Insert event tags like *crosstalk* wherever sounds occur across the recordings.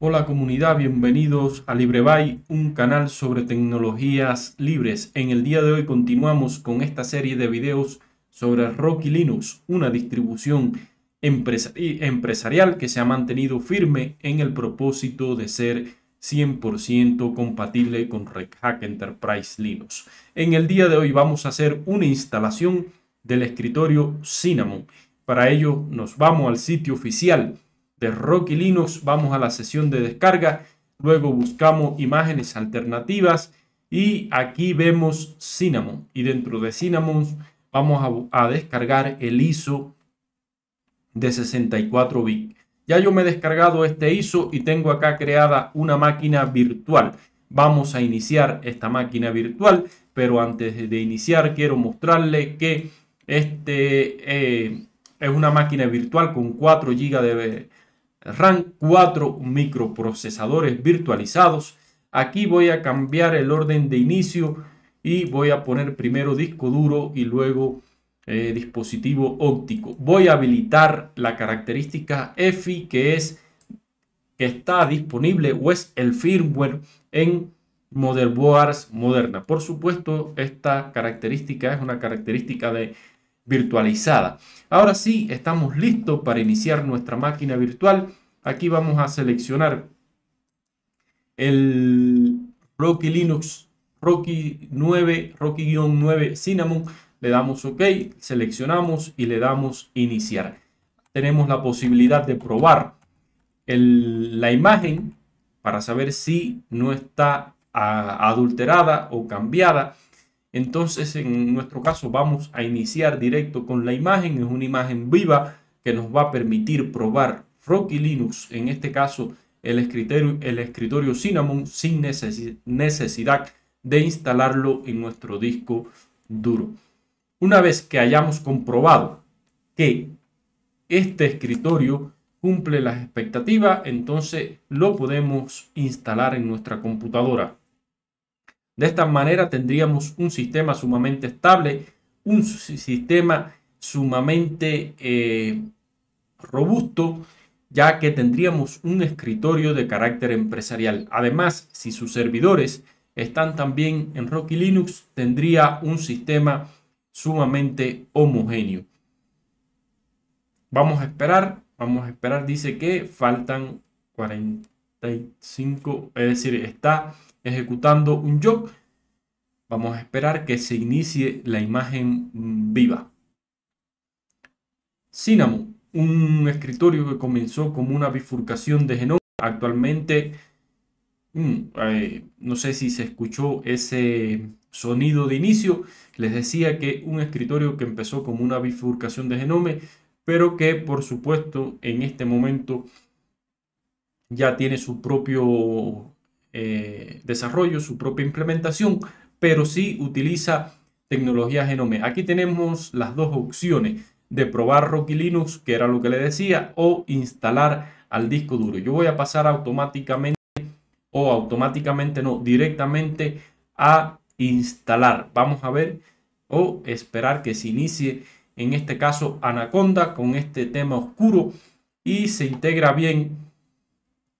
Hola comunidad, bienvenidos a LibreBay, un canal sobre tecnologías libres. En el día de hoy continuamos con esta serie de videos sobre Rocky Linux, una distribución empresarial que se ha mantenido firme en el propósito de ser 100% compatible con Red Hat Enterprise Linux. En el día de hoy vamos a hacer una instalación del escritorio Cinnamon. Para ello nos vamos al sitio oficial de Rocky Linux, vamos a la sesión de descarga, luego buscamos imágenes alternativas y aquí vemos Cinnamon y dentro de Cinnamon vamos a, descargar el ISO de 64 bits. Ya yo me he descargado este ISO y tengo acá creada una máquina virtual. Vamos a iniciar esta máquina virtual, pero antes de iniciar quiero mostrarle que este eh, es una máquina virtual con 4 GB de, RAM 4 microprocesadores virtualizados. Aquí voy a cambiar el orden de inicio y voy a poner primero disco duro y luego eh, dispositivo óptico. Voy a habilitar la característica EFI que es que está disponible o es el firmware en motherboards moderna. Por supuesto, esta característica es una característica de virtualizada. Ahora sí, estamos listos para iniciar nuestra máquina virtual. Aquí vamos a seleccionar el Rocky Linux, Rocky 9, Rocky-9 Cinnamon. Le damos OK, seleccionamos y le damos iniciar. Tenemos la posibilidad de probar la imagen para saber si no está ah, adulterada o cambiada. Entonces, en nuestro caso, vamos a iniciar directo con la imagen. Es una imagen viva que nos va a permitir probar Rocky Linux, en este caso el escritorio, el escritorio Cinnamon, sin necesidad de instalarlo en nuestro disco duro. Una vez que hayamos comprobado que este escritorio cumple las expectativas, entonces lo podemos instalar en nuestra computadora. De esta manera tendríamos un sistema sumamente estable, un sistema sumamente eh, robusto, ya que tendríamos un escritorio de carácter empresarial. Además, si sus servidores están también en Rocky Linux, tendría un sistema sumamente homogéneo. Vamos a esperar, vamos a esperar, dice que faltan 45, es decir, está ejecutando un job, vamos a esperar que se inicie la imagen viva. Cinnamon, un escritorio que comenzó como una bifurcación de genoma, actualmente mm, eh, no sé si se escuchó ese sonido de inicio. Les decía que un escritorio que empezó como una bifurcación de genome, pero que por supuesto en este momento ya tiene su propio eh, desarrollo, su propia implementación, pero si utiliza tecnología Genome. Aquí tenemos las dos opciones de probar Rocky Linux, que era lo que le decía, o instalar al disco duro. Yo voy a pasar automáticamente o automáticamente no, directamente a instalar. Vamos a ver o esperar que se inicie en este caso Anaconda con este tema oscuro y se integra bien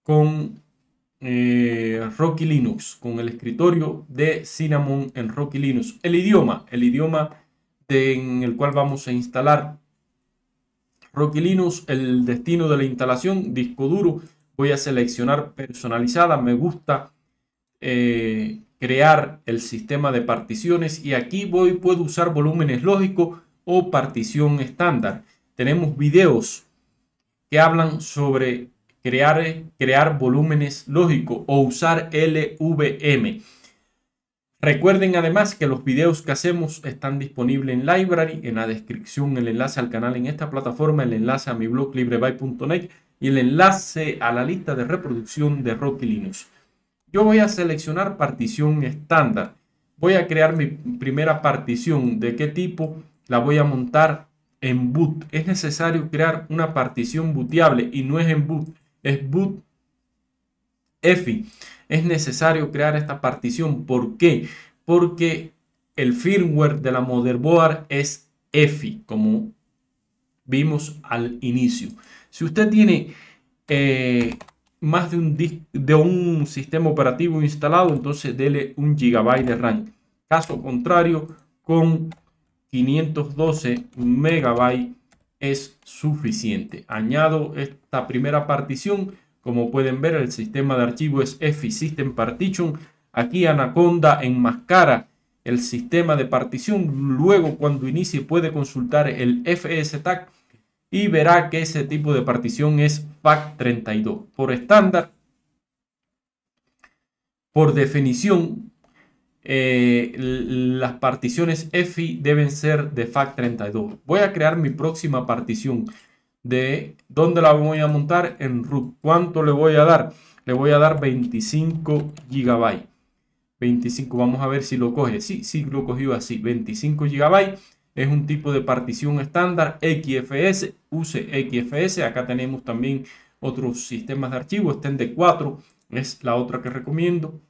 con eh, Rocky Linux, con el escritorio de Cinnamon en Rocky Linux. El idioma, el idioma en el cual vamos a instalar Rocky Linux, el destino de la instalación, disco duro. Voy a seleccionar personalizada, me gusta eh, crear el sistema de particiones y aquí voy, puedo usar volúmenes lógicos o partición estándar. Tenemos videos que hablan sobre crear, crear volúmenes lógicos o usar LVM. Recuerden además que los videos que hacemos están disponibles en Library, en la descripción el enlace al canal en esta plataforma, el enlace a mi blog libreby.net y el enlace a la lista de reproducción de Rocky Linux. Yo voy a seleccionar partición estándar. Voy a crear mi primera partición. ¿De qué tipo? La voy a montar en boot. Es necesario crear una partición booteable y no es en boot es boot EFI. Es necesario crear esta partición. ¿Por qué? Porque el firmware de la motherboard es EFI, como vimos al inicio. Si usted tiene eh, más de un, de un sistema operativo instalado, entonces dele un gigabyte de RAM. Caso contrario, con 512 megabytes es suficiente. Añado esta primera partición. Como pueden ver, el sistema de archivo es System Partition. Aquí Anaconda enmascara el sistema de partición. Luego, cuando inicie, puede consultar el FS y verá que ese tipo de partición es FAC32. Por estándar, por definición, eh, las particiones EFI deben ser de FAC32. Voy a crear mi próxima partición de dónde la voy a montar en root. ¿Cuánto le voy a dar? Le voy a dar 25 GB. 25, vamos a ver si lo coge. Sí, sí, lo cogió así. 25 GB es un tipo de partición estándar XFS, use XFS. Acá tenemos también otros sistemas de archivos, Este de 4 es la otra que recomiendo.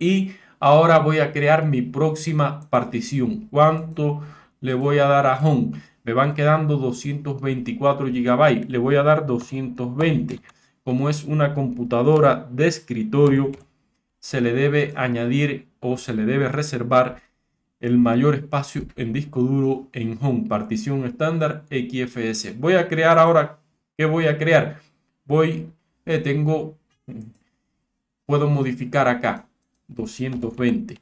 Y Ahora voy a crear mi próxima partición. ¿Cuánto le voy a dar a home? Me van quedando 224 GB. Le voy a dar 220. Como es una computadora de escritorio, se le debe añadir o se le debe reservar el mayor espacio en disco duro en home, partición estándar XFS. Voy a crear ahora, ¿qué voy a crear? Voy, eh, tengo, puedo modificar acá. 220.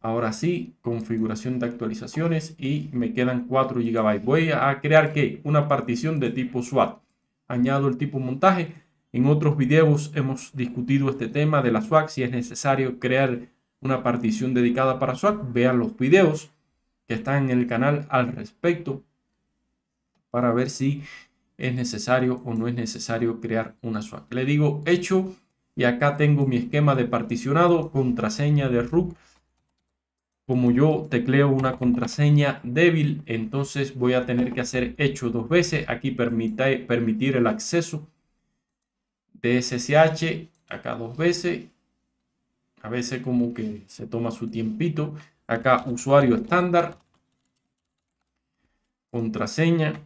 Ahora sí, configuración de actualizaciones y me quedan 4 GB. Voy a crear que una partición de tipo SWAT. Añado el tipo montaje. En otros videos hemos discutido este tema de la SWAT. Si es necesario crear una partición dedicada para SWAT, vean los videos que están en el canal al respecto para ver si es necesario o no es necesario crear una SWAT. Le digo hecho y acá tengo mi esquema de particionado, contraseña de root. Como yo tecleo una contraseña débil, entonces voy a tener que hacer hecho dos veces. Aquí permitir el acceso de SSH, acá dos veces. A veces como que se toma su tiempito. Acá usuario estándar, contraseña,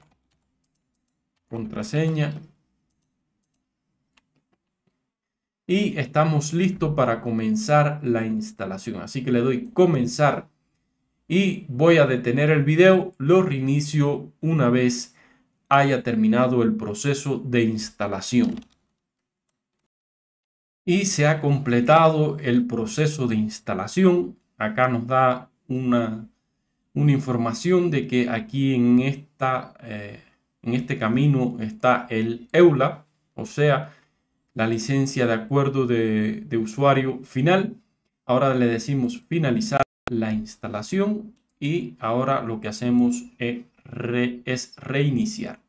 contraseña, y estamos listos para comenzar la instalación. Así que le doy comenzar y voy a detener el video, lo reinicio una vez haya terminado el proceso de instalación. Y se ha completado el proceso de instalación. Acá nos da una, una información de que aquí en, esta, eh, en este camino está el EULA, o sea, la licencia de acuerdo de, usuario final. Ahora le decimos finalizar la instalación y ahora lo que hacemos es reiniciar.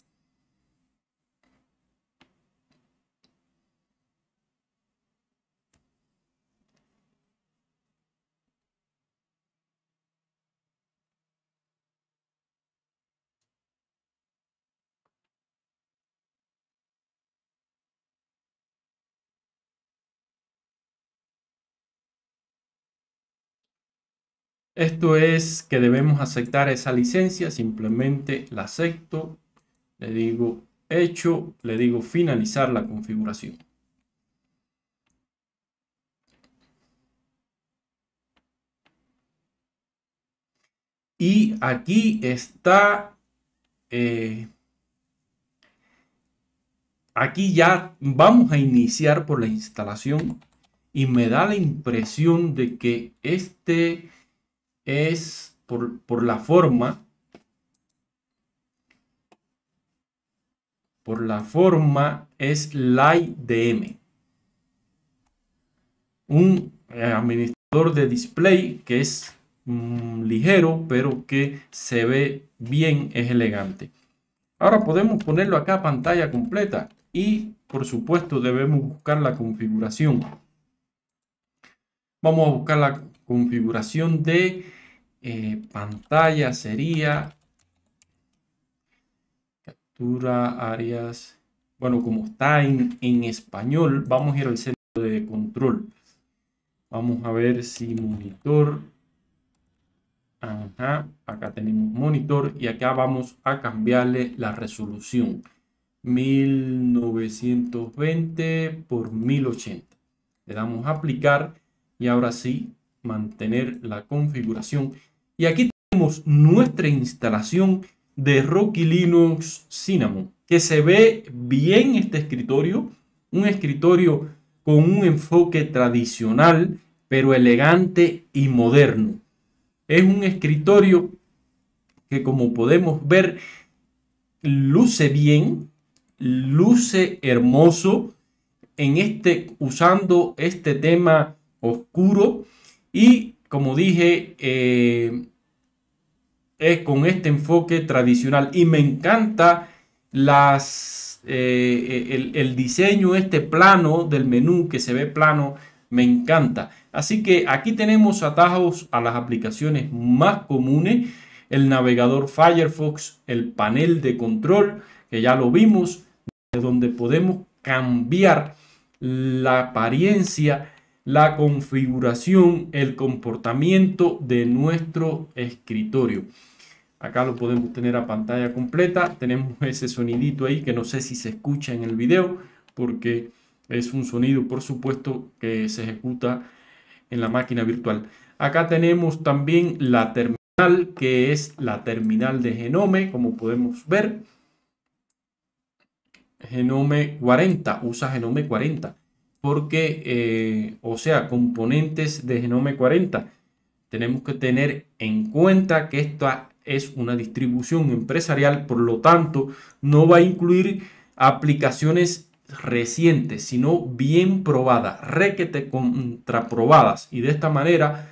Esto es que debemos aceptar esa licencia, simplemente la acepto, le digo hecho, le digo finalizar la configuración. Y aquí está, eh, aquí ya vamos a iniciar por la instalación y me da la impresión de que este es por, la forma, por la forma es light DM. Un eh, administrador de display que es mm, ligero, pero que se ve bien, es elegante. Ahora podemos ponerlo acá a pantalla completa y por supuesto debemos buscar la configuración. Vamos a buscar la configuración de eh, pantalla sería captura áreas. Bueno, como está en, español, vamos a ir al centro de control. Vamos a ver si monitor. Ajá, acá tenemos monitor y acá vamos a cambiarle la resolución. 1920 por 1080. Le damos a aplicar y ahora sí mantener la configuración y aquí tenemos nuestra instalación de Rocky Linux Cinnamon, que se ve bien este escritorio, un escritorio con un enfoque tradicional, pero elegante y moderno. Es un escritorio que como podemos ver, luce bien, luce hermoso en este usando este tema oscuro y como dije eh, es con este enfoque tradicional. Y me encanta las, eh, eh, el, el, diseño, este plano del menú que se ve plano, me encanta. Así que aquí tenemos atajos a las aplicaciones más comunes. El navegador Firefox, el panel de control, que ya lo vimos, donde podemos cambiar la apariencia, la configuración, el comportamiento de nuestro escritorio. Acá lo podemos tener a pantalla completa. Tenemos *laughs* ese sonidito ahí que no sé si se escucha en el video porque es un sonido, por supuesto, que se ejecuta en la máquina virtual. Acá tenemos también la terminal, que es la terminal de Genome, como podemos ver. Genome 40, usa Genome 40, porque, eh, o sea, componentes de Genome 40. Tenemos que tener en cuenta que esto es una distribución empresarial, por lo tanto, no va a incluir aplicaciones recientes, sino bien probadas, requete contraprobadas y de esta manera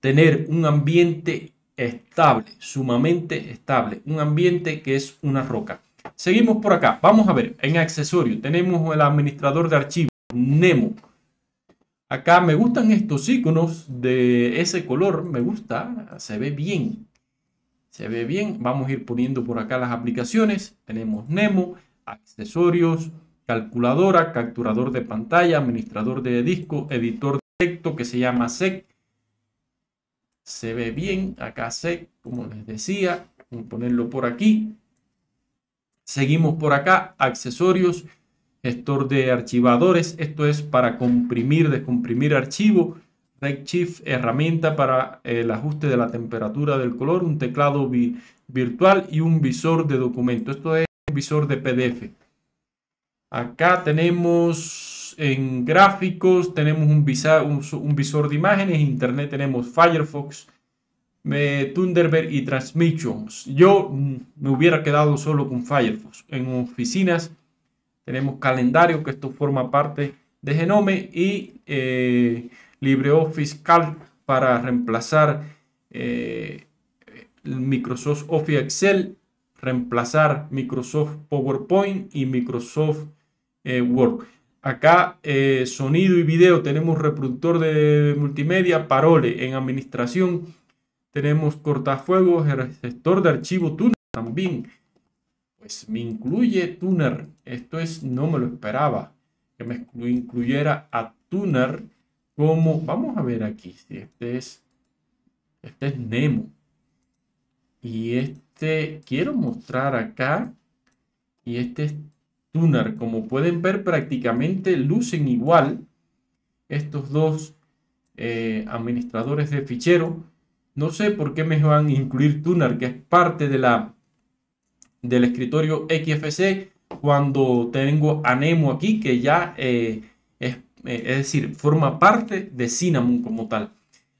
tener un ambiente estable, sumamente estable, un ambiente que es una roca. Seguimos por acá, vamos a ver, en accesorio tenemos el administrador de archivos, Nemo. Acá me gustan estos iconos de ese color, me gusta, se ve bien. Se ve bien. Vamos a ir poniendo por acá las aplicaciones. Tenemos Nemo, accesorios, calculadora, capturador de pantalla, administrador de disco, editor de texto que se llama SEC. Se ve bien. Acá SEC, como les decía. Vamos a ponerlo por aquí. Seguimos por acá. Accesorios, gestor de archivadores. Esto es para comprimir, descomprimir archivo Redshift, herramienta para eh, el ajuste de la temperatura del color, un teclado virtual y un visor de documento. Esto es un visor de PDF. Acá tenemos en gráficos, tenemos un, visor de imágenes, internet tenemos Firefox, eh, Thunderbird y Transmissions. Yo mm, me hubiera quedado solo con Firefox. En oficinas tenemos calendario, que esto forma parte de Genome y... Eh, LibreOffice Calc para reemplazar eh, Microsoft Office Excel, reemplazar Microsoft PowerPoint y Microsoft eh, Word. Acá eh, sonido y video tenemos reproductor de multimedia, parole en administración, tenemos cortafuegos, receptor de archivo tuner también. Pues me incluye tuner. Esto es, no me lo esperaba que me incluyera a tuner como, vamos a ver aquí, este es, este Nemo. Y este, quiero mostrar acá, y este es Tunar. Como pueden ver, prácticamente lucen igual estos dos eh, administradores de fichero. No sé por qué me van a incluir Tunar, que es parte de la, del escritorio XFC, cuando tengo a Nemo aquí, que ya eh, es eh, es decir, forma parte de Cinnamon como tal.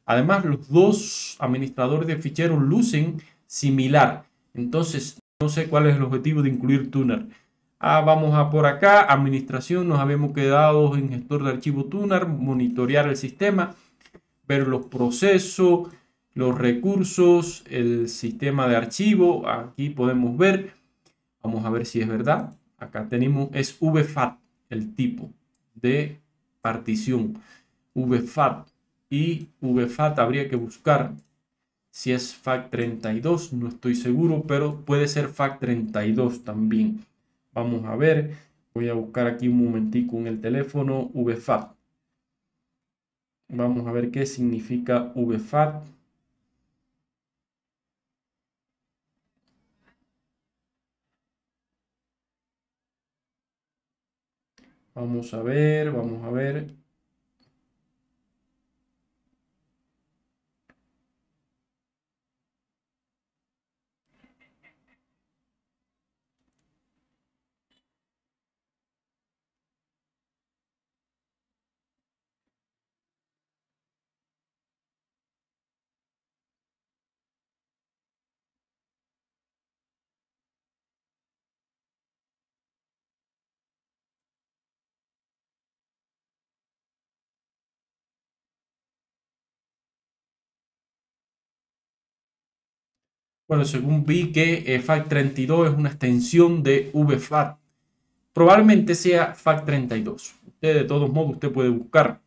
Además, los dos administradores de ficheros lucen similar. Entonces, no sé cuál es el objetivo de incluir Tuner. Ah, vamos a por acá, administración, nos habíamos quedado en gestor de archivo Tuner, monitorear el sistema, ver los procesos, los recursos, el sistema de archivo. Aquí podemos ver, vamos a ver si es verdad. Acá tenemos, es VFAT el tipo de partición VFAT y VFAT habría que buscar si es FAT32, no estoy seguro, pero puede ser FAT32 también. Vamos a ver, voy a buscar aquí un momentico en el teléfono VFAT. Vamos a ver qué significa VFAT. Vamos a ver, vamos a ver. Bueno, según vi que eh, fac 32 es una extensión de VFAT. Probablemente sea fac 32 de todos modos, usted puede buscar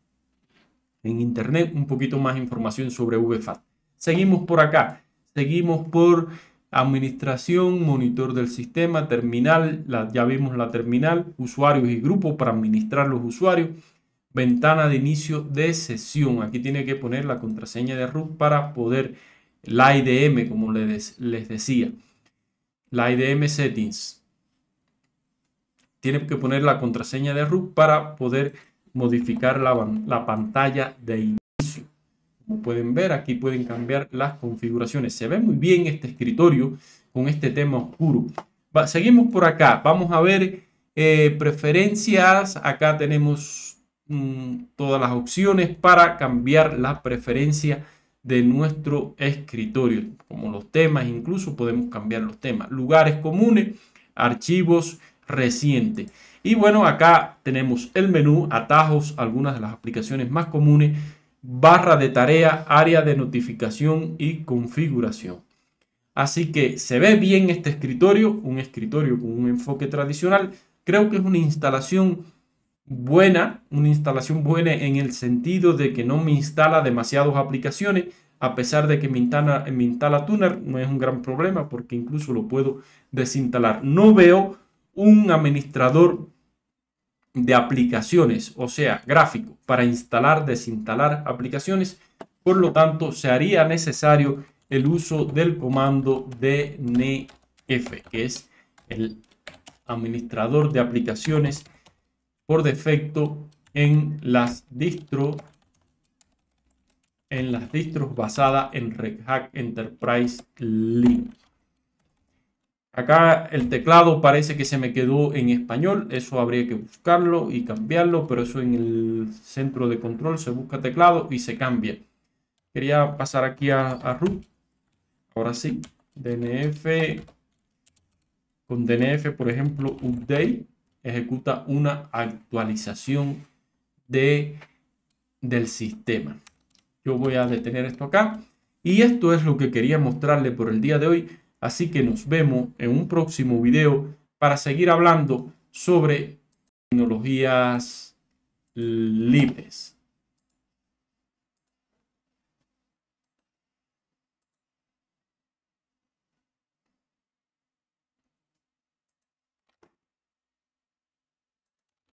en internet un poquito más información sobre VFAT. Seguimos por acá. Seguimos por administración, monitor del sistema, terminal, ya vimos la terminal, usuarios y grupos para administrar los usuarios, ventana de inicio de sesión. Aquí tiene que poner la contraseña de root para poder la IDM, como les, les decía. La IDM settings. tiene que poner la contraseña de root para poder modificar la, pantalla de inicio. Como pueden ver, aquí pueden cambiar las configuraciones. Se ve muy bien este escritorio con este tema oscuro. seguimos por acá. Vamos a ver eh, preferencias. Acá tenemos mm, todas las opciones para cambiar la preferencia de nuestro escritorio, como los temas, incluso podemos cambiar los temas, lugares comunes, archivos recientes. Y bueno, acá tenemos el menú, atajos, algunas de las aplicaciones más comunes, barra de tarea, área de notificación y configuración. Así que se ve bien este escritorio, un escritorio con un enfoque tradicional. Creo que es una instalación buena, una instalación buena en el sentido de que no me instala demasiadas aplicaciones, a pesar de que me instala, instala Tuner, no es un gran problema porque incluso lo puedo desinstalar. No veo un administrador de aplicaciones, o sea, gráfico, para instalar, desinstalar aplicaciones. Por lo tanto, se haría necesario el uso del comando dnf, que es el administrador de aplicaciones por defecto en las distros en las distros basadas en Red Hat Enterprise Linux. Acá el teclado parece que se me quedó en español, eso habría que buscarlo y cambiarlo, pero eso en el centro de control se busca teclado y se cambia. Quería pasar aquí a, a root, ahora sí, dnf, con dnf por ejemplo, update, ejecuta una actualización de, del sistema. Yo voy a detener esto acá. Y esto es lo que quería mostrarle por el día de hoy. Así que nos vemos en un próximo video para seguir hablando sobre tecnologías libres.